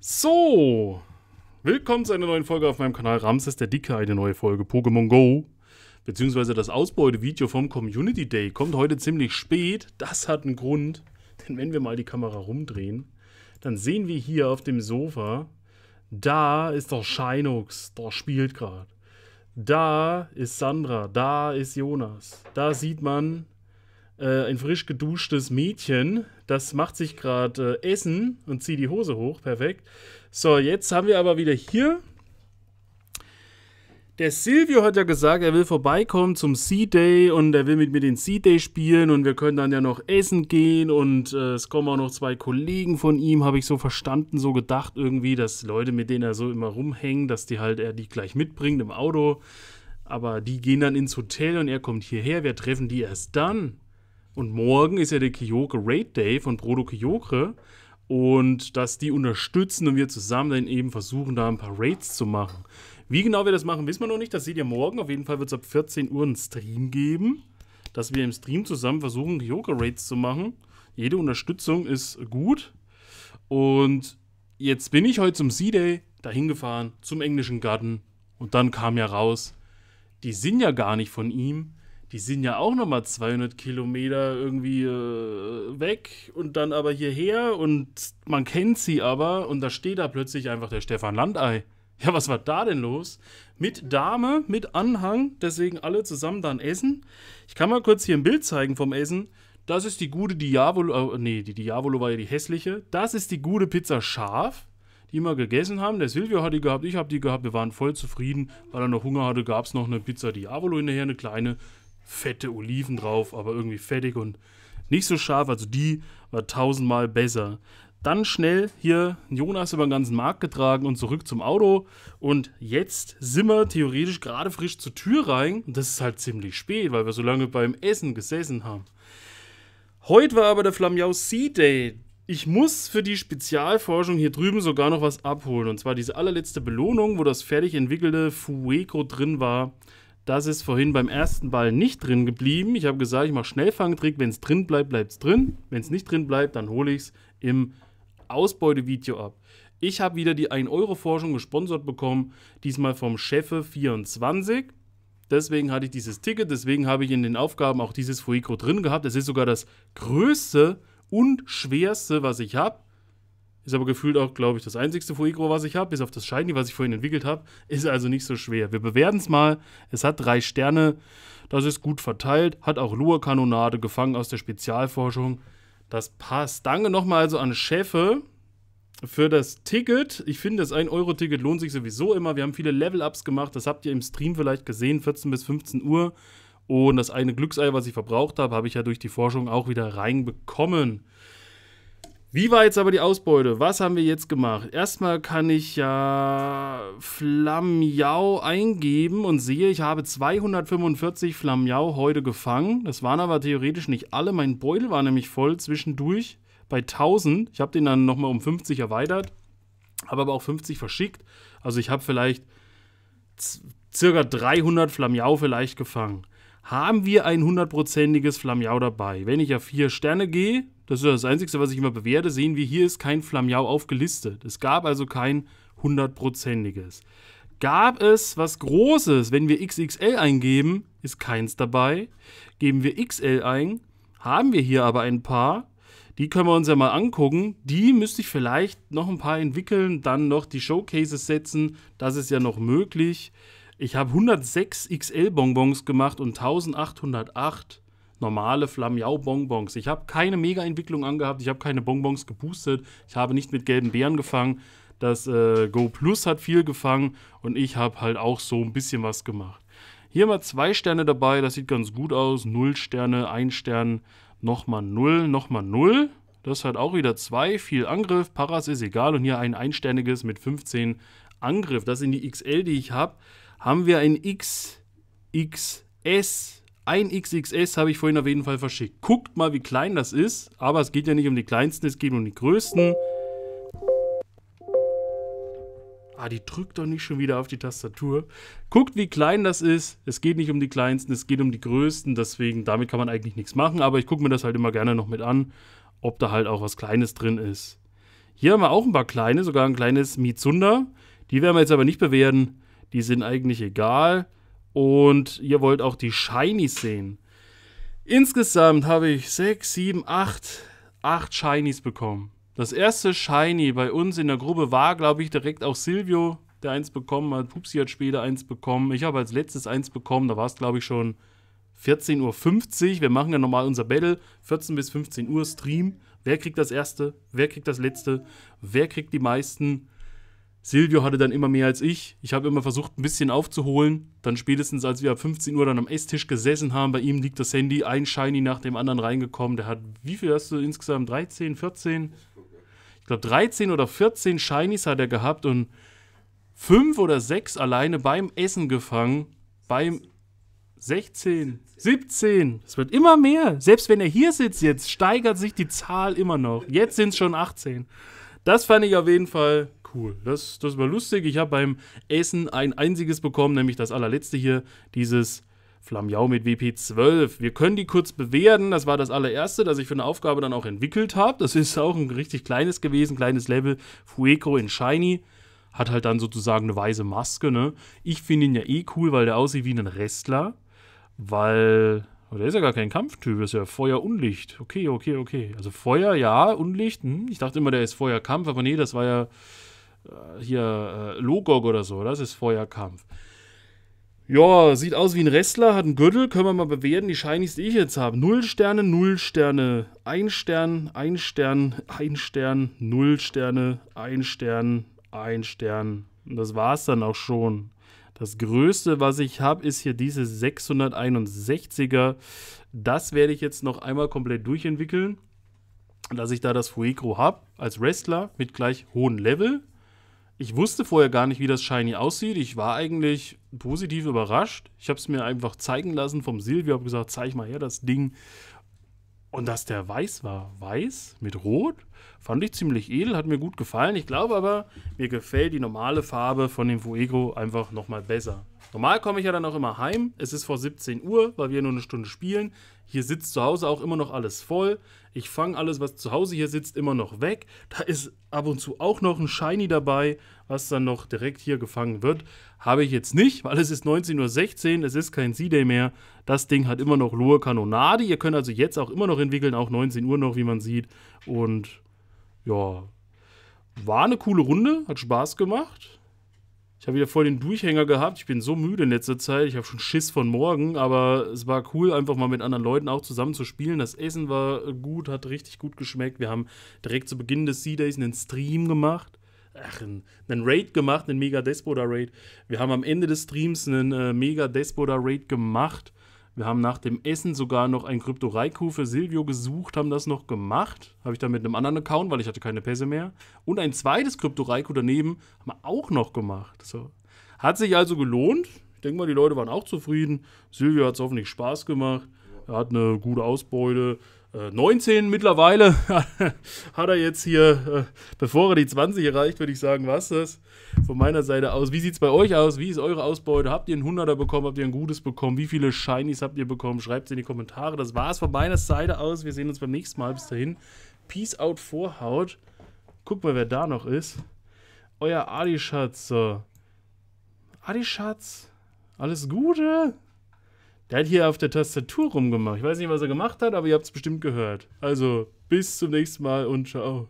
So, willkommen zu einer neuen Folge auf meinem Kanal Ramses der Dicke, eine neue Folge Pokémon Go. Beziehungsweise das Ausbeutevideo vom Community Day kommt heute ziemlich spät. Das hat einen Grund, denn wenn wir mal die Kamera rumdrehen, dann sehen wir hier auf dem Sofa, da ist doch Shinox, doch spielt gerade. Da ist Sandra, da ist Jonas. Da sieht man äh, ein frisch geduschtes Mädchen, das macht sich gerade äh, Essen und zieht die Hose hoch, perfekt. So, jetzt haben wir aber wieder hier. Der Silvio hat ja gesagt, er will vorbeikommen zum Sea-Day und er will mit mir den Sea-Day spielen und wir können dann ja noch essen gehen und äh, es kommen auch noch zwei Kollegen von ihm, habe ich so verstanden, so gedacht irgendwie, dass Leute, mit denen er so immer rumhängt, dass die halt er die gleich mitbringt im Auto. Aber die gehen dann ins Hotel und er kommt hierher, wir treffen die erst dann. Und morgen ist ja der Kyokure Raid Day von Prodo Kyokure. Und dass die unterstützen und wir zusammen dann eben versuchen, da ein paar Raids zu machen. Wie genau wir das machen, wissen wir noch nicht. Das seht ihr morgen. Auf jeden Fall wird es ab 14 Uhr einen Stream geben, dass wir im Stream zusammen versuchen, Kyokure Raids zu machen. Jede Unterstützung ist gut. Und jetzt bin ich heute zum Sea-Day dahin gefahren, zum englischen Garten. Und dann kam ja raus, die sind ja gar nicht von ihm, die sind ja auch nochmal 200 Kilometer irgendwie äh, weg und dann aber hierher und man kennt sie aber und da steht da plötzlich einfach der Stefan Landei. Ja, was war da denn los? Mit Dame, mit Anhang, deswegen alle zusammen dann essen. Ich kann mal kurz hier ein Bild zeigen vom Essen. Das ist die gute Diavolo, äh, nee, die Diavolo war ja die hässliche. Das ist die gute Pizza Schaf, die wir gegessen haben. Der Silvio hat die gehabt, ich habe die gehabt, wir waren voll zufrieden. Weil er noch Hunger hatte, gab es noch eine Pizza Diavolo hinterher, eine kleine fette Oliven drauf, aber irgendwie fettig und nicht so scharf. Also die war tausendmal besser. Dann schnell hier Jonas über den ganzen Markt getragen und zurück zum Auto. Und jetzt sind wir theoretisch gerade frisch zur Tür rein. Und das ist halt ziemlich spät, weil wir so lange beim Essen gesessen haben. Heute war aber der Flamjau Sea Day. Ich muss für die Spezialforschung hier drüben sogar noch was abholen. Und zwar diese allerletzte Belohnung, wo das fertig entwickelte Fuego drin war. Das ist vorhin beim ersten Ball nicht drin geblieben. Ich habe gesagt, ich mache Schnellfangtrick. Wenn es drin bleibt, bleibt es drin. Wenn es nicht drin bleibt, dann hole ich es im Ausbeutevideo ab. Ich habe wieder die 1-Euro-Forschung gesponsert bekommen, diesmal vom cheffe 24 Deswegen hatte ich dieses Ticket, deswegen habe ich in den Aufgaben auch dieses Fuico drin gehabt. Es ist sogar das größte und schwerste, was ich habe. Ist aber gefühlt auch, glaube ich, das einzigste Fuegro, was ich habe, bis auf das Shiny, was ich vorhin entwickelt habe. Ist also nicht so schwer. Wir bewerten es mal. Es hat drei Sterne. Das ist gut verteilt. Hat auch lua kanonade gefangen aus der Spezialforschung. Das passt. Danke nochmal also an Chefe für das Ticket. Ich finde, das 1-Euro-Ticket lohnt sich sowieso immer. Wir haben viele Level-Ups gemacht. Das habt ihr im Stream vielleicht gesehen, 14 bis 15 Uhr. Und das eine Glücksei, was ich verbraucht habe, habe ich ja durch die Forschung auch wieder reinbekommen. Wie war jetzt aber die Ausbeute? Was haben wir jetzt gemacht? Erstmal kann ich ja Flammiau eingeben und sehe, ich habe 245 Flammiau heute gefangen. Das waren aber theoretisch nicht alle. Mein Beutel war nämlich voll zwischendurch bei 1000. Ich habe den dann nochmal um 50 erweitert, habe aber auch 50 verschickt. Also ich habe vielleicht circa 300 Flammiau vielleicht gefangen. Haben wir ein hundertprozentiges Flammiau dabei? Wenn ich ja vier Sterne gehe, das ist das Einzige, was ich immer bewerte. Sehen wir, hier ist kein Flamjau aufgelistet. Es gab also kein hundertprozentiges. Gab es was Großes? Wenn wir XXL eingeben, ist keins dabei. Geben wir XL ein, haben wir hier aber ein paar. Die können wir uns ja mal angucken. Die müsste ich vielleicht noch ein paar entwickeln, dann noch die Showcases setzen. Das ist ja noch möglich. Ich habe 106 XL-Bonbons gemacht und 1808 normale flammiau bonbons Ich habe keine Mega-Entwicklung angehabt, ich habe keine Bonbons geboostet, ich habe nicht mit gelben Bären gefangen. Das äh, Go Plus hat viel gefangen und ich habe halt auch so ein bisschen was gemacht. Hier mal zwei Sterne dabei, das sieht ganz gut aus. Null Sterne, ein Stern, nochmal null, nochmal null. Das hat auch wieder zwei, viel Angriff, Paras ist egal und hier ein einsterniges mit 15 Angriff. Das sind die XL, die ich habe. Haben wir ein XXS, XS, ein XXS habe ich vorhin auf jeden Fall verschickt. Guckt mal, wie klein das ist. Aber es geht ja nicht um die kleinsten, es geht um die größten. Ah, die drückt doch nicht schon wieder auf die Tastatur. Guckt, wie klein das ist. Es geht nicht um die kleinsten, es geht um die größten. Deswegen, damit kann man eigentlich nichts machen. Aber ich gucke mir das halt immer gerne noch mit an, ob da halt auch was Kleines drin ist. Hier haben wir auch ein paar kleine, sogar ein kleines Mizunda. Die werden wir jetzt aber nicht bewerten. Die sind eigentlich egal. Und ihr wollt auch die Shinies sehen. Insgesamt habe ich 6, 7, 8, 8 Shinies bekommen. Das erste Shiny bei uns in der Gruppe war, glaube ich, direkt auch Silvio, der eins bekommen hat. Pupsi hat später eins bekommen. Ich habe als letztes eins bekommen. Da war es, glaube ich, schon 14.50 Uhr. Wir machen ja normal unser Battle. 14 bis 15 Uhr Stream. Wer kriegt das erste? Wer kriegt das letzte? Wer kriegt die meisten? Silvio hatte dann immer mehr als ich. Ich habe immer versucht, ein bisschen aufzuholen. Dann spätestens, als wir ab 15 Uhr dann am Esstisch gesessen haben, bei ihm liegt das Handy, ein Shiny nach dem anderen reingekommen. Der hat, wie viel hast du insgesamt? 13, 14? Ich glaube, 13 oder 14 Shinies hat er gehabt und fünf oder sechs alleine beim Essen gefangen. Beim 16, 17. Es wird immer mehr. Selbst wenn er hier sitzt jetzt, steigert sich die Zahl immer noch. Jetzt sind es schon 18. Das fand ich auf jeden Fall Cool, das, das war lustig. Ich habe beim Essen ein einziges bekommen, nämlich das allerletzte hier, dieses Flamjau mit WP12. Wir können die kurz bewerten. Das war das allererste, das ich für eine Aufgabe dann auch entwickelt habe. Das ist auch ein richtig kleines gewesen, kleines Level. Fueco in Shiny. Hat halt dann sozusagen eine weiße Maske, ne? Ich finde ihn ja eh cool, weil der aussieht wie ein Restler. Weil. Oh, der ist ja gar kein Kampftyp, ist ja Feuer und Licht. Okay, okay, okay. Also Feuer, ja, Unlicht. Hm. Ich dachte immer, der ist Feuer Kampf, aber nee, das war ja äh, hier äh, Logog oder so, das ist Feuerkampf. Ja, sieht aus wie ein Wrestler, hat einen Gürtel, können wir mal bewerten, die Shinies, die ich jetzt habe. Null Sterne, null Sterne, ein Stern, ein Stern, ein Stern, null Sterne, ein Stern, ein Stern. Und das war's dann auch schon. Das größte, was ich habe, ist hier diese 661er. Das werde ich jetzt noch einmal komplett durchentwickeln, dass ich da das Fuegro habe als Wrestler mit gleich hohem Level ich wusste vorher gar nicht, wie das Shiny aussieht. Ich war eigentlich positiv überrascht. Ich habe es mir einfach zeigen lassen vom Silvio, habe gesagt, zeig mal her das Ding. Und dass der weiß war, weiß mit rot, fand ich ziemlich edel, hat mir gut gefallen. Ich glaube aber, mir gefällt die normale Farbe von dem Fuego einfach nochmal besser. Normal komme ich ja dann auch immer heim. Es ist vor 17 Uhr, weil wir nur eine Stunde spielen. Hier sitzt zu Hause auch immer noch alles voll. Ich fange alles, was zu Hause hier sitzt, immer noch weg. Da ist ab und zu auch noch ein Shiny dabei, was dann noch direkt hier gefangen wird. Habe ich jetzt nicht, weil es ist 19.16 Uhr, es ist kein sea day mehr. Das Ding hat immer noch Lohe Kanonade. Ihr könnt also jetzt auch immer noch entwickeln, auch 19 Uhr noch, wie man sieht. Und ja, war eine coole Runde, hat Spaß gemacht ich habe wieder voll den Durchhänger gehabt. Ich bin so müde in letzter Zeit. Ich habe schon Schiss von morgen, aber es war cool, einfach mal mit anderen Leuten auch zusammen zu spielen. Das Essen war gut, hat richtig gut geschmeckt. Wir haben direkt zu Beginn des Sea-Days einen Stream gemacht. Ach, einen, Raid gemacht, einen Mega Despoda Raid. Wir haben am Ende des Streams einen äh, Mega Despoda Raid gemacht wir haben nach dem Essen sogar noch ein Krypto Raikou für Silvio gesucht, haben das noch gemacht. Habe ich dann mit einem anderen Account, weil ich hatte keine Pässe mehr. Und ein zweites Krypto Raikou daneben haben wir auch noch gemacht. So. Hat sich also gelohnt. Ich denke mal, die Leute waren auch zufrieden. Silvio hat es hoffentlich Spaß gemacht. Er hat eine gute Ausbeute. 19 äh, mittlerweile hat er jetzt hier, äh, bevor er die 20 erreicht, würde ich sagen, was das von meiner Seite aus. Wie sieht es bei euch aus? Wie ist eure Ausbeute? Habt ihr einen 100er bekommen? Habt ihr ein gutes bekommen? Wie viele Shinies habt ihr bekommen? Schreibt es in die Kommentare. Das war es von meiner Seite aus. Wir sehen uns beim nächsten Mal. Bis dahin. Peace out, Vorhaut. Guck mal, wer da noch ist. Euer Adi-Schatz. Adi-Schatz, alles Gute. Der hat hier auf der Tastatur rumgemacht. Ich weiß nicht, was er gemacht hat, aber ihr habt es bestimmt gehört. Also, bis zum nächsten Mal und ciao.